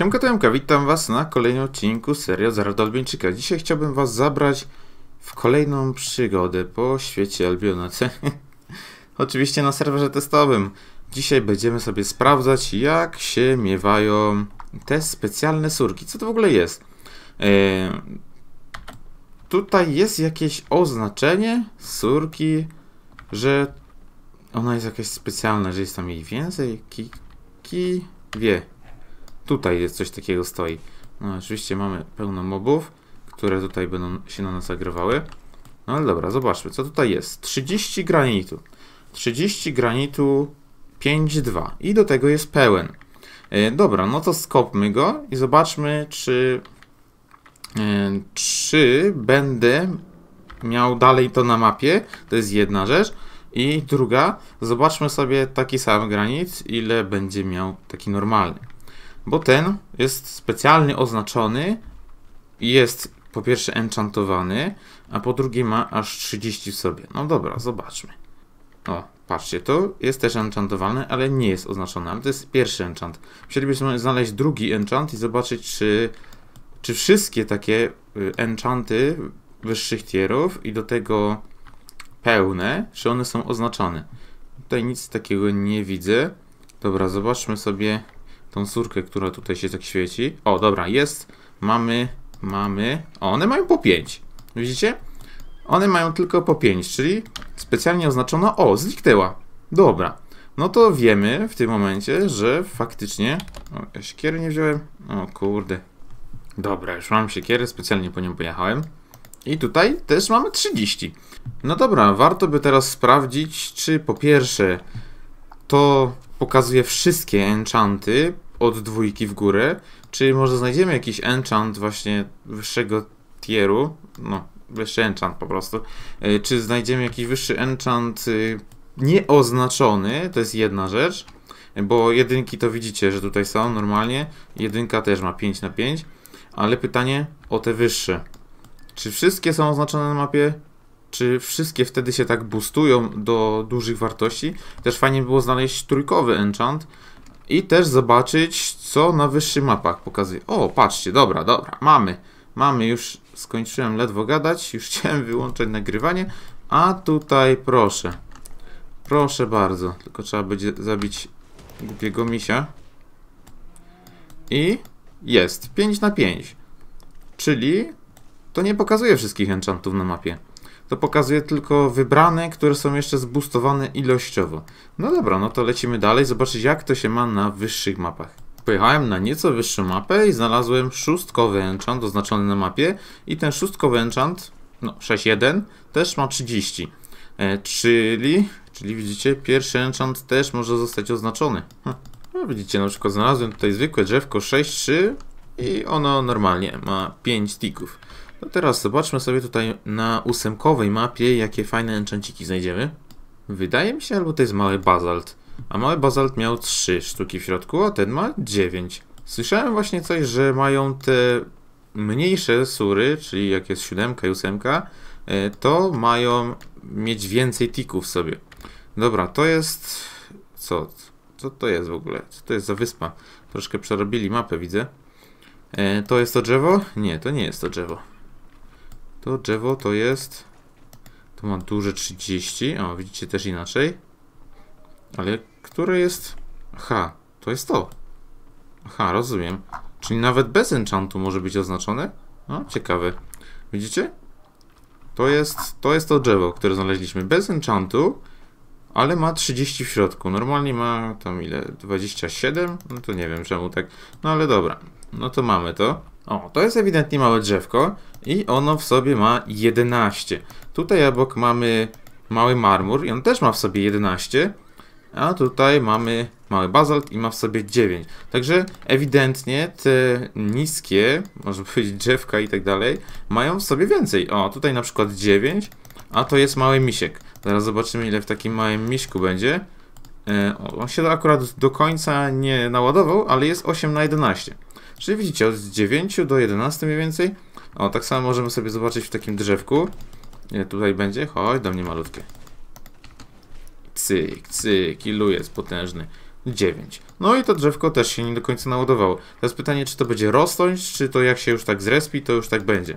Siemka, Tomka, witam Was na kolejnym odcinku serii od Zera do Dzisiaj chciałbym Was zabrać w kolejną przygodę po świecie Albionacy. Oczywiście na serwerze testowym. Dzisiaj będziemy sobie sprawdzać, jak się miewają te specjalne surki. Co to w ogóle jest? Eee, tutaj jest jakieś oznaczenie surki, że ona jest jakaś specjalna, że jest tam jej więcej. Kiki wie. Tutaj jest coś takiego stoi. No oczywiście mamy pełno mobów, które tutaj będą się na nas agrywały. No ale dobra, zobaczmy, co tutaj jest. 30 granitu. 30 granitu 5-2 i do tego jest pełen. E, dobra, no to skopmy go i zobaczmy, czy, e, czy będę miał dalej to na mapie. To jest jedna rzecz. I druga, zobaczmy sobie taki sam granit, ile będzie miał taki normalny bo ten jest specjalnie oznaczony i jest po pierwsze enchantowany, a po drugie ma aż 30 w sobie. No dobra, zobaczmy. O, patrzcie, to jest też enchantowane, ale nie jest oznaczone, ale to jest pierwszy enchant. Chcielibyśmy znaleźć drugi enchant i zobaczyć, czy, czy wszystkie takie y, enchanty wyższych tierów i do tego pełne, czy one są oznaczone. Tutaj nic takiego nie widzę. Dobra, zobaczmy sobie tą córkę, która tutaj się tak świeci. O, dobra, jest. Mamy, mamy. O, one mają po 5. Widzicie? One mają tylko po 5, czyli specjalnie oznaczono. O, zniknęła. Dobra. No to wiemy w tym momencie, że faktycznie... O, ja siekiery nie wziąłem. O kurde. Dobra, już mam siekierę, specjalnie po nią pojechałem. I tutaj też mamy 30. No dobra, warto by teraz sprawdzić, czy po pierwsze to pokazuje wszystkie enchanty od dwójki w górę, czy może znajdziemy jakiś enchant właśnie wyższego tieru, no, wyższy enchant po prostu, e, czy znajdziemy jakiś wyższy enchant e, nieoznaczony, to jest jedna rzecz, bo jedynki to widzicie, że tutaj są normalnie, jedynka też ma 5 na 5, ale pytanie o te wyższe. Czy wszystkie są oznaczone na mapie? Czy wszystkie wtedy się tak boostują do dużych wartości? Też fajnie było znaleźć trójkowy enchant, i też zobaczyć, co na wyższych mapach pokazuje. O, patrzcie, dobra, dobra, mamy. Mamy, już skończyłem ledwo gadać, już chciałem wyłączać nagrywanie, a tutaj proszę. Proszę bardzo, tylko trzeba będzie zabić głupiego misia. I jest, 5 na 5. Czyli to nie pokazuje wszystkich enchantów na mapie to pokazuje tylko wybrane, które są jeszcze zboostowane ilościowo. No dobra, no to lecimy dalej, zobaczyć jak to się ma na wyższych mapach. Pojechałem na nieco wyższą mapę i znalazłem szóstkowy enchant oznaczony na mapie i ten szóstkowy enchant, no 6.1, też ma 30. E, czyli, czyli widzicie, pierwszy enchant też może zostać oznaczony. Hm. No widzicie, na przykład znalazłem tutaj zwykłe drzewko 6.3 i ono normalnie ma 5 tików. To no teraz zobaczmy sobie tutaj na ósemkowej mapie, jakie fajne enchanciki znajdziemy. Wydaje mi się, albo to jest mały bazalt. A mały bazalt miał 3 sztuki w środku, a ten ma 9. Słyszałem właśnie coś, że mają te mniejsze sury, czyli jak jest 7 i 8, e, to mają mieć więcej tików sobie. Dobra, to jest... co? Co to jest w ogóle? Co to jest za wyspa? Troszkę przerobili mapę, widzę. E, to jest to drzewo? Nie, to nie jest to drzewo to drzewo to jest... to ma duże 30. O, widzicie też inaczej. Ale które jest... Aha, to jest to. Aha, rozumiem. Czyli nawet bez enchantu może być oznaczone? No, ciekawe. Widzicie? To jest, to jest to drzewo, które znaleźliśmy bez enchantu, ale ma 30 w środku. Normalnie ma tam ile? 27? No to nie wiem czemu tak. No ale dobra. No to mamy to. O, to jest ewidentnie małe drzewko i ono w sobie ma 11. Tutaj obok mamy mały marmur i on też ma w sobie 11. A tutaj mamy mały bazalt i ma w sobie 9. Także ewidentnie te niskie, można powiedzieć drzewka i tak dalej, mają w sobie więcej. O, tutaj na przykład 9, a to jest mały misiek. Zaraz zobaczymy ile w takim małym miśku będzie. E, on się akurat do końca nie naładował, ale jest 8 na 11. Czyli widzicie, od 9 do 11 mniej więcej. O, tak samo możemy sobie zobaczyć w takim drzewku. tutaj będzie? Chodź do mnie malutkie. Cyk, cyk, ilu jest potężny. 9. No i to drzewko też się nie do końca naładowało. Teraz pytanie, czy to będzie rosnąć, czy to jak się już tak zrespi, to już tak będzie.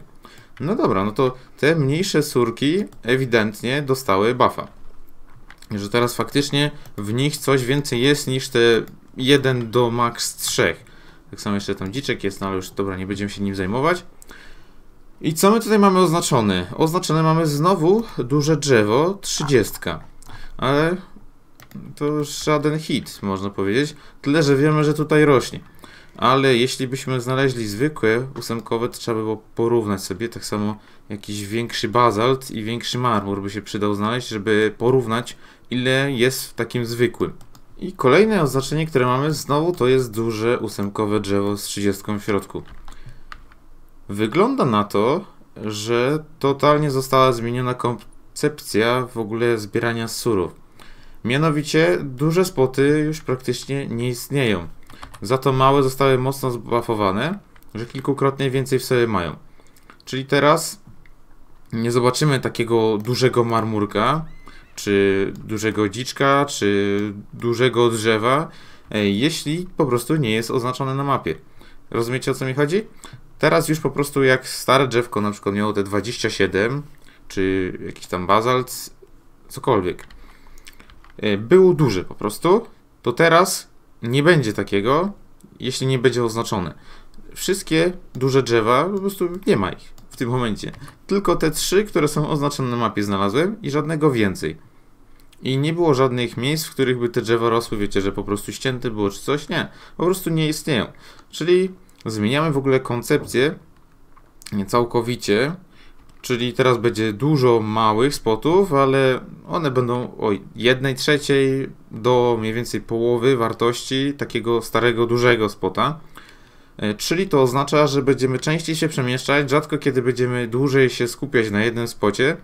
No dobra, no to te mniejsze surki ewidentnie dostały buffa. Że teraz faktycznie w nich coś więcej jest niż te 1 do max 3. Tak samo jeszcze tam dziczek jest, no ale już dobra, nie będziemy się nim zajmować. I co my tutaj mamy oznaczone? Oznaczone mamy znowu duże drzewo, 30. Ale to już żaden hit, można powiedzieć. Tyle, że wiemy, że tutaj rośnie. Ale jeśli byśmy znaleźli zwykłe ósemkowe, to trzeba by było porównać sobie. Tak samo jakiś większy bazalt i większy marmur by się przydał znaleźć, żeby porównać ile jest w takim zwykłym. I kolejne oznaczenie, które mamy znowu, to jest duże ósemkowe drzewo z 30 w środku. Wygląda na to, że totalnie została zmieniona koncepcja w ogóle zbierania surów. Mianowicie duże spoty już praktycznie nie istnieją. Za to małe zostały mocno zbuffowane, że kilkukrotnie więcej w sobie mają. Czyli teraz nie zobaczymy takiego dużego marmurka, czy dużego dziczka, czy dużego drzewa, e, jeśli po prostu nie jest oznaczone na mapie. Rozumiecie o co mi chodzi? Teraz już po prostu jak stare drzewko na przykład miało te 27, czy jakiś tam bazalt, cokolwiek, e, było duże po prostu, to teraz nie będzie takiego, jeśli nie będzie oznaczone. Wszystkie duże drzewa, po prostu nie ma ich w tym momencie. Tylko te trzy, które są oznaczone na mapie znalazłem i żadnego więcej. I nie było żadnych miejsc, w których by te drzewa rosły, wiecie, że po prostu ścięte było czy coś. Nie, po prostu nie istnieją. Czyli zmieniamy w ogóle koncepcję całkowicie, czyli teraz będzie dużo małych spotów, ale one będą o jednej trzeciej do mniej więcej połowy wartości takiego starego, dużego spota. E, czyli to oznacza, że będziemy częściej się przemieszczać, rzadko kiedy będziemy dłużej się skupiać na jednym spocie,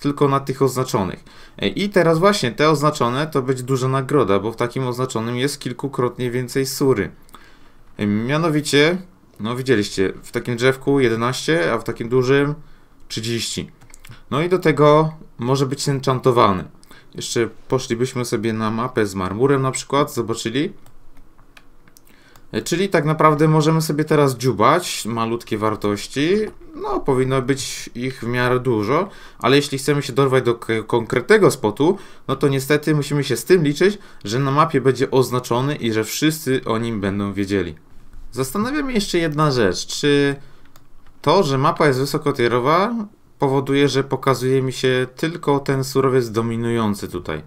tylko na tych oznaczonych. E, I teraz właśnie te oznaczone to będzie duża nagroda, bo w takim oznaczonym jest kilkukrotnie więcej sury. E, mianowicie, no widzieliście, w takim drzewku 11, a w takim dużym 30. No i do tego może być enchantowany. Jeszcze poszlibyśmy sobie na mapę z marmurem na przykład, zobaczyli. Czyli tak naprawdę możemy sobie teraz dziubać malutkie wartości, no powinno być ich w miarę dużo, ale jeśli chcemy się dorwać do konkretnego spotu, no to niestety musimy się z tym liczyć, że na mapie będzie oznaczony i że wszyscy o nim będą wiedzieli. Zastanawia mnie jeszcze jedna rzecz, czy to, że mapa jest wysokotierowa powoduje, że pokazuje mi się tylko ten surowiec dominujący tutaj.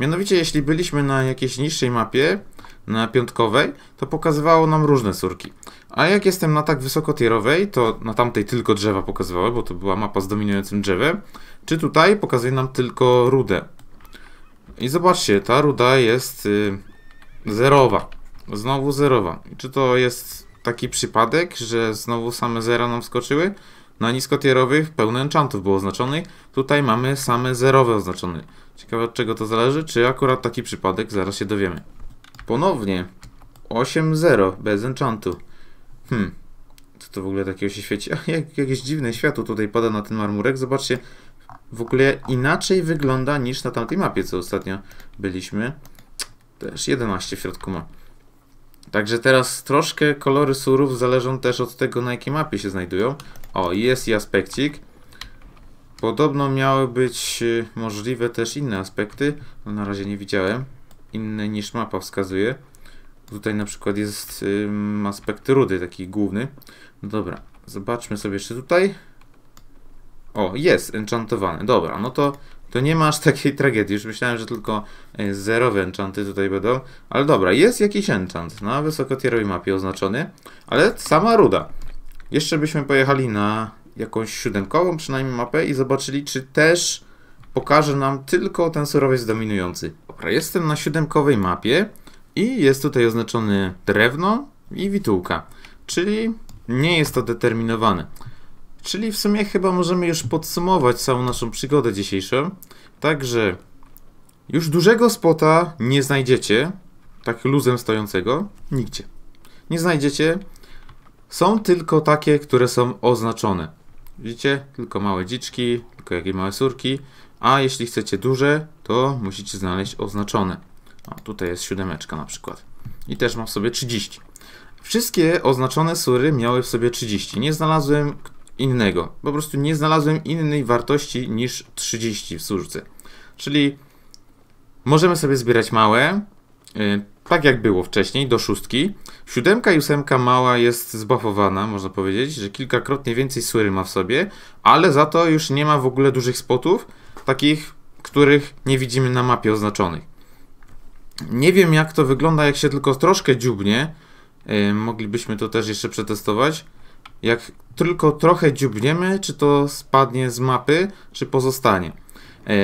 Mianowicie jeśli byliśmy na jakiejś niższej mapie, na piątkowej, to pokazywało nam różne córki. A jak jestem na tak wysokotierowej, to na tamtej tylko drzewa pokazywały, bo to była mapa z dominującym drzewem, czy tutaj pokazuje nam tylko rudę. I zobaczcie, ta ruda jest y, zerowa. Znowu zerowa. czy to jest taki przypadek, że znowu same zera nam skoczyły? Na niskotierowych pełne enchantów było oznaczonych. Tutaj mamy same zerowe oznaczone. Ciekawe od czego to zależy, czy akurat taki przypadek, zaraz się dowiemy. Ponownie. 8-0, bez enchantu. Hmm. Co to w ogóle takiego się świeci? jak, jakieś dziwne światło tutaj pada na ten marmurek. Zobaczcie, w ogóle inaczej wygląda niż na tamtej mapie, co ostatnio byliśmy. Też 11 w środku ma. Także teraz troszkę kolory surów zależą też od tego, na jakiej mapie się znajdują. O, jest i aspekcik. Podobno miały być y, możliwe też inne aspekty. No, na razie nie widziałem inny niż mapa wskazuje. Tutaj na przykład jest ym, aspekt rudy, taki główny. No dobra, zobaczmy sobie jeszcze tutaj. O, jest enchantowany. Dobra, no to, to nie ma aż takiej tragedii. Już myślałem, że tylko e, zerowe enchanty tutaj będą. Ale dobra, jest jakiś enchant na wysokotierowej mapie oznaczony. Ale sama ruda. Jeszcze byśmy pojechali na jakąś siódemkową przynajmniej mapę i zobaczyli, czy też pokaże nam tylko ten surowiec dominujący. Dobra, jestem na siódemkowej mapie i jest tutaj oznaczony drewno i witułka, czyli nie jest to determinowane. Czyli w sumie chyba możemy już podsumować całą naszą przygodę dzisiejszą. Także już dużego spota nie znajdziecie, tak luzem stojącego, nigdzie. Nie znajdziecie. Są tylko takie, które są oznaczone. Widzicie? Tylko małe dziczki, tylko jakieś małe surki a jeśli chcecie duże, to musicie znaleźć oznaczone. O, tutaj jest siódemeczka na przykład. I też mam sobie 30. Wszystkie oznaczone sury miały w sobie 30. Nie znalazłem innego. Po prostu nie znalazłem innej wartości niż 30 w surce. Czyli możemy sobie zbierać małe, yy, tak jak było wcześniej, do szóstki. Siódemka i ósemka mała jest zbafowana, można powiedzieć, że kilkakrotnie więcej sury ma w sobie, ale za to już nie ma w ogóle dużych spotów, takich, których nie widzimy na mapie oznaczonych. Nie wiem jak to wygląda, jak się tylko troszkę dziubnie. Yy, moglibyśmy to też jeszcze przetestować. Jak tylko trochę dziubniemy, czy to spadnie z mapy, czy pozostanie.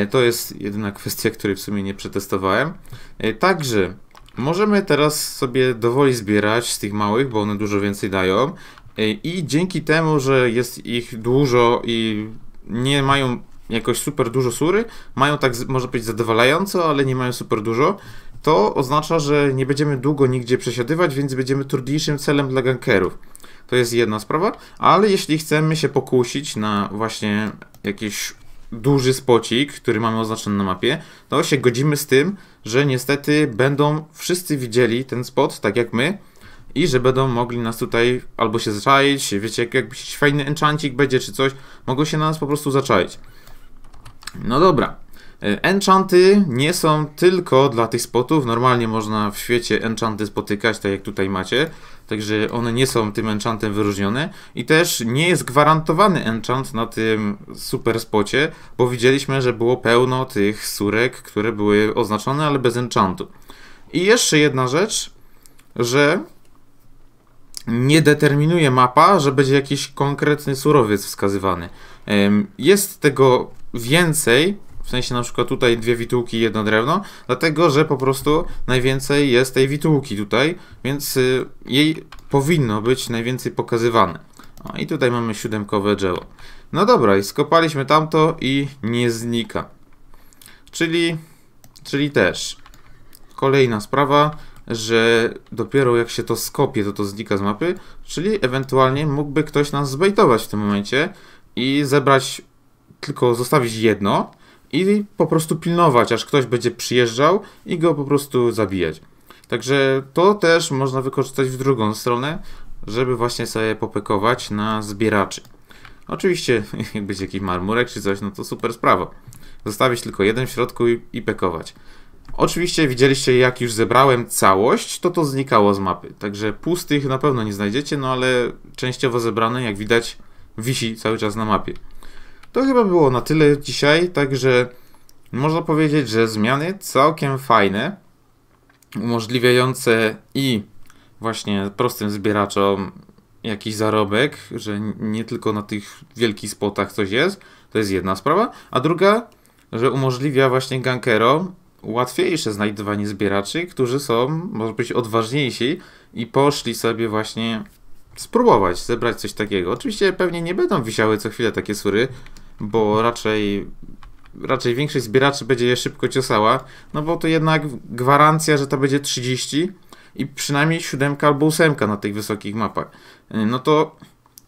Y, to jest jedyna kwestia, której w sumie nie przetestowałem. Y, także możemy teraz sobie dowoli zbierać z tych małych, bo one dużo więcej dają. Y, I dzięki temu, że jest ich dużo i nie mają jakoś super dużo sury, mają tak, może być zadowalająco, ale nie mają super dużo, to oznacza, że nie będziemy długo nigdzie przesiadywać, więc będziemy trudniejszym celem dla gankerów. To jest jedna sprawa, ale jeśli chcemy się pokusić na właśnie jakiś duży spocik, który mamy oznaczony na mapie, to się godzimy z tym, że niestety będą wszyscy widzieli ten spot, tak jak my, i że będą mogli nas tutaj albo się zaczaić, wiecie, jak, jakiś fajny enchancik będzie czy coś, mogą się na nas po prostu zaczaić. No dobra. E, enchanty nie są tylko dla tych spotów. Normalnie można w świecie enchanty spotykać, tak jak tutaj macie. Także one nie są tym enchantem wyróżnione. I też nie jest gwarantowany enchant na tym super spocie, bo widzieliśmy, że było pełno tych surek, które były oznaczone, ale bez enchantu. I jeszcze jedna rzecz, że nie determinuje mapa, że będzie jakiś konkretny surowiec wskazywany. Jest tego więcej, w sensie na przykład tutaj dwie witułki i jedno drewno, dlatego że po prostu najwięcej jest tej witułki tutaj, więc y, jej powinno być najwięcej pokazywane. O, I tutaj mamy siódemkowe drzewo. No dobra, i skopaliśmy tamto i nie znika. Czyli, czyli też kolejna sprawa, że dopiero jak się to skopie, to to znika z mapy, czyli ewentualnie mógłby ktoś nas zbejtować w tym momencie i zebrać tylko zostawić jedno i po prostu pilnować, aż ktoś będzie przyjeżdżał i go po prostu zabijać. Także to też można wykorzystać w drugą stronę, żeby właśnie sobie popekować na zbieraczy. Oczywiście, jak będzie jakiś marmurek czy coś, no to super sprawa. Zostawić tylko jeden w środku i, i pekować. Oczywiście widzieliście, jak już zebrałem całość, to to znikało z mapy. Także pustych na pewno nie znajdziecie, no ale częściowo zebrane, jak widać, wisi cały czas na mapie. To chyba było na tyle dzisiaj, także można powiedzieć, że zmiany całkiem fajne, umożliwiające i właśnie prostym zbieraczom jakiś zarobek, że nie tylko na tych wielkich spotach coś jest, to jest jedna sprawa, a druga, że umożliwia właśnie gankerom łatwiejsze znajdywanie zbieraczy, którzy są, może być, odważniejsi i poszli sobie właśnie spróbować zebrać coś takiego. Oczywiście pewnie nie będą wisiały co chwilę takie sury, bo raczej raczej większość zbieraczy będzie je szybko ciosała, no bo to jednak gwarancja, że to będzie 30 i przynajmniej 7 albo 8 na tych wysokich mapach. E, no to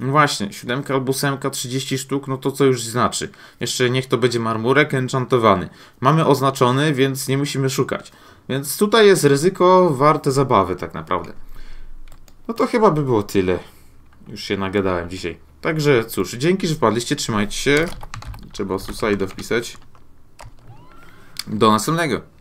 no właśnie, 7 albo 8, 30 sztuk, no to co już znaczy? Jeszcze niech to będzie marmurek enchantowany. Mamy oznaczony, więc nie musimy szukać. Więc tutaj jest ryzyko warte zabawy tak naprawdę. No to chyba by było tyle. Już się nagadałem dzisiaj. Także cóż, dzięki, że wpadliście, trzymajcie się. Trzeba suicida wpisać. Do następnego.